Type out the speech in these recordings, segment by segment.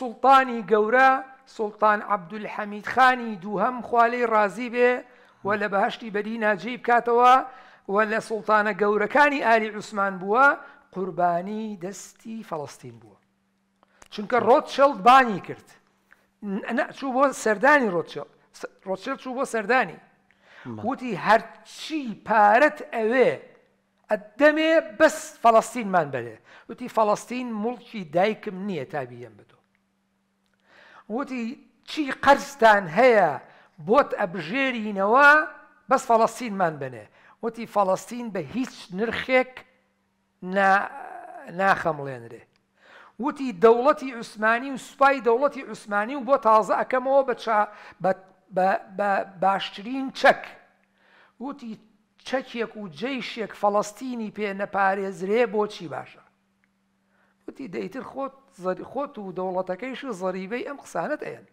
سوڵتانی گەورە سوڵتان عبدولحەمید خانی دووهەم خوالەی ڕازی بێ و لە بەهشتی بەدی ناجی بکاتەوە و لە سوڵتانە گەورەکانی ئالی عوسمان بووە قوربانی دەستی فەڵستین بووە چونکە ڕۆتشەڵ بانی کرد چوو بۆ سەردانی ڕۆچل چوو بۆ سەردانی وتی هەرچی پارەت ئەوێ ئەدەمێ بەس فەڵستینمان بەدێ وتی فەڵستین مڵکی دایکم نییە تابیەم بدۆ وتی چی قەرستان هەیە بۆت ئەبژێرینەوە بەس فەڵەستینمان بنێ وتی فەڵەستین بە هیچ نرخێک ناخەمڵێنرێ وتی دەوڵەتی عوسمانی و سوپای دەوڵەتی عوسمانی و بۆ تازە ئەەکەمەوە بە باشترین چەک وتی چەکێک و جەیشێک فەڵەستینی پێ نەپارێزرێ بۆچی باشە وتی دەیتر خۆت خۆت و دەوڵەتەکەیش زەریبەی ئەم قسانت ئەیەن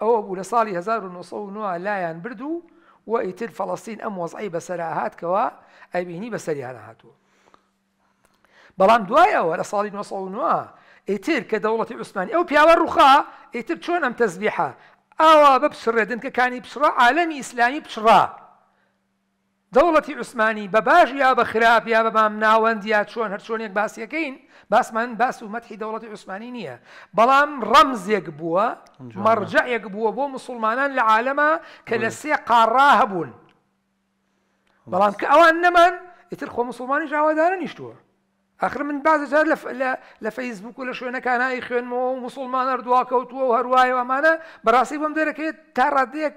ئەوە بوو لە ساڵی 1990 لایەن برد و و ئیتر فەڵستین ئەم وەزعی بەسەرا هاتکەوە ئەبینی بەسەریانە هاتووە بەڵام دوایەوە لە ساڵی 1990 ئیتر کە دەوڵەتی عوسمانی ئەو پیاوە ڕوخا ئیتر چۆن ئەم تەزبیحە ئاوا بە پسڕێدن کەکانی پشڕ عالەمی ئیسلامی پشڕە دەوڵەتی عوسمانی بە باش یا بە خراپ یا بەبام ناوەند یا چۆن هەر چۆنێک باسیەکەین باسمان باس و مەتحی دەوڵەتی عوسمانی نییە بەڵام ڕەمزێک بووە مەرجەیەک بووە بۆ مسلمانان لە عالەما کە لە سێ قاڕا هەبوون بەڵام کە ئەوان نەمان ئیتر خۆ مسلمانی ژاوادارە نیشتووە ئەخر من بعضە جار لە فەیسبوک و لە شوێنەکانایی خوێنمەوە و مسلمان هەردووا کەوتووە و هەروایە ئەمانە بەڕاستی بەم دەرەکەێت تا ڕادەیەک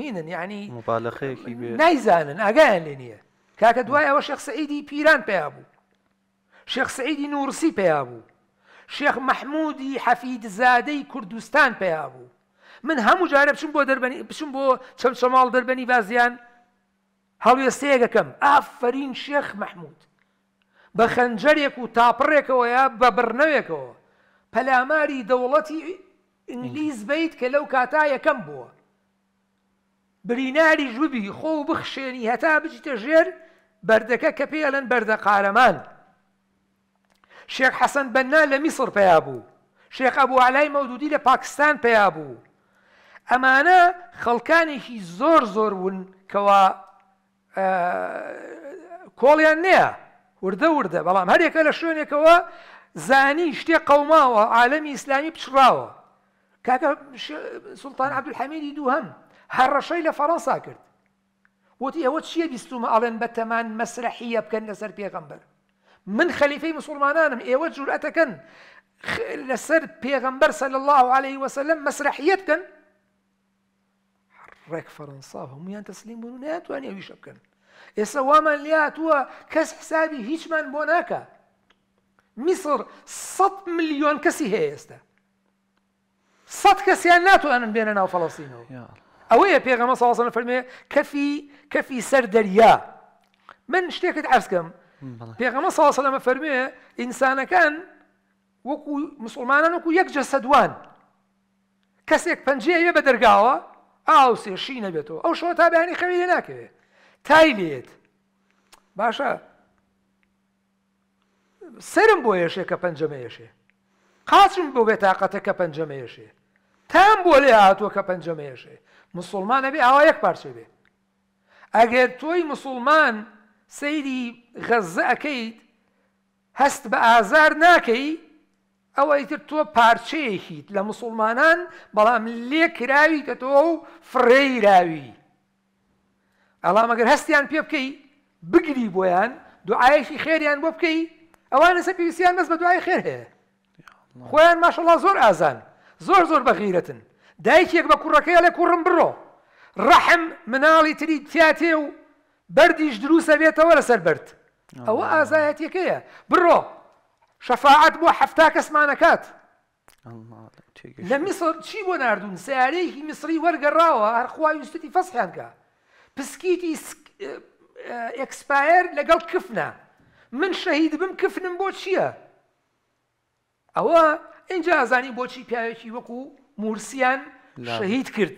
هینن یعنی مبالەخەیەکی نایزانن ئاگایان لێ نییە کاکە دوای ئەوە شخصعیدی پیران پێیا بوو شخصعیدی نورسی پێیا بوو شێخ مححمودی حەفید زادەی کوردستان پێیا بوو من هەموو جارە بچم بۆ دەربنی بچم بۆ چەم شەماڵ دەربنی بازیان هەڵوێستەیەکەکەم ئافرین شێخ مححمود بە خەنجەرێک و تاپڕێکەوە یا بە بڕنەوێکەوە پەلاماری دەوڵەتی ئینگلیز بیت کە لەو کاتا یەکەم بووە بریناری ژوبی خۆ بخشێنی هەتا بچیتە ژێر بەردەکە کە پێڵەن بەردە قارەمان شێخ حەسەن بەننا لە میسر پیا بوو شێخ ئەبوو علای مەودودی لە پاکستان پیا بوو ئەمانە خەڵکانێکی زۆر زۆر ون کەوا کۆڵیان نییە وردە وردە بەڵام هەرێکە لە شوێنێکەوە زانی اسلامی قەوماوە عالەمی ئیسلامی پچڕاوە کاکە سلتان دو هم هر لە فەڕەنسا کرد وتی ئەوە چییە بیستومە ئەڵێن بە بتمان مسرحیه بکن لەسەر پیغمبر من خلیفه مسلمانانم ئێوە جورئەتەکەن لەسەر پیغمبر سەل الله عليه وسلم مەسرحیت بکەن ڕێک فەڕەنسا هەمویان تەسلیم بوون ناتوانانی ئەویشە بکەن ئێستا وامان لاتووە کەس حسابی هیچمان بۆ ناکە میسر 100 میلیۆن کەسی هەیە ئێستا سەد کەسیان ناتوانن بێنە ناو فەڵەسینەوە ئەوەیە پێغەمە ساڵسەە فەرمێ کەفی کەفی سەر دەریا من شتێکت ئەرسکەم پێغەمە ساڵسەلەمە فەرمێ ئینسانەکان وەکو مسلمانان وەکو یەک جەسەدوان کەسێک پەنجەیە بە دەرگاوە ئاوسێ شینە بێتەوە ئەو شۆ تا بەیانی خەوی لێ ناکەوێت تای لێت باشە سرم بۆ ێشێ کە پەنجەمەیەشێ قاچم بۆ بێتاقەتە کە پەنجەمەیەشێ تام بۆ لێ هاتووە کە پەنجەمەیەشێ مسلمانە بێ ئاوا یەک پارچێ بێ ئەگەر تۆی مسلمان سەیری غەزە ئەەکەیت هەست بە ئازار ناکەی ئەوەیتر تۆ پارچەیەکیت لە مسلمانان بەڵام لێ کراوی کە تۆ و فڕێراوی ئەڵام ئەگەر هەستیان پێ بکەی بگری بۆیان دوعاەکی خێریان بۆ بکەی ئەوانە سە پێویستیان بەس بە دوای خێر هەیە خۆیان ماشەڵا زۆر ئازان زۆر زۆر بەغیرەتن دایکێک بە کوڕەکەی لە کوڕم بڕۆ ڕەحم مناڵی تری تیاتێ و بەردیش دروسە بێتەوە لەسەر برد ئەوە ئازایەتێکەیە بڕۆ شەفاعت بۆ حفتا کەسمانەکات لە میسر چی بۆ نردون سیارەیەکی میسری وەرگەڕاوە هەرخوای وستی فەسحیانکە پسکیتی ئەکسپایر لەگەڵ کفنە من شەهید بم کفنم بۆ چییە؟ ئەوە اینجا ئازانی بۆچی پیاوێکی وەکو مورسیان شەهید کرد.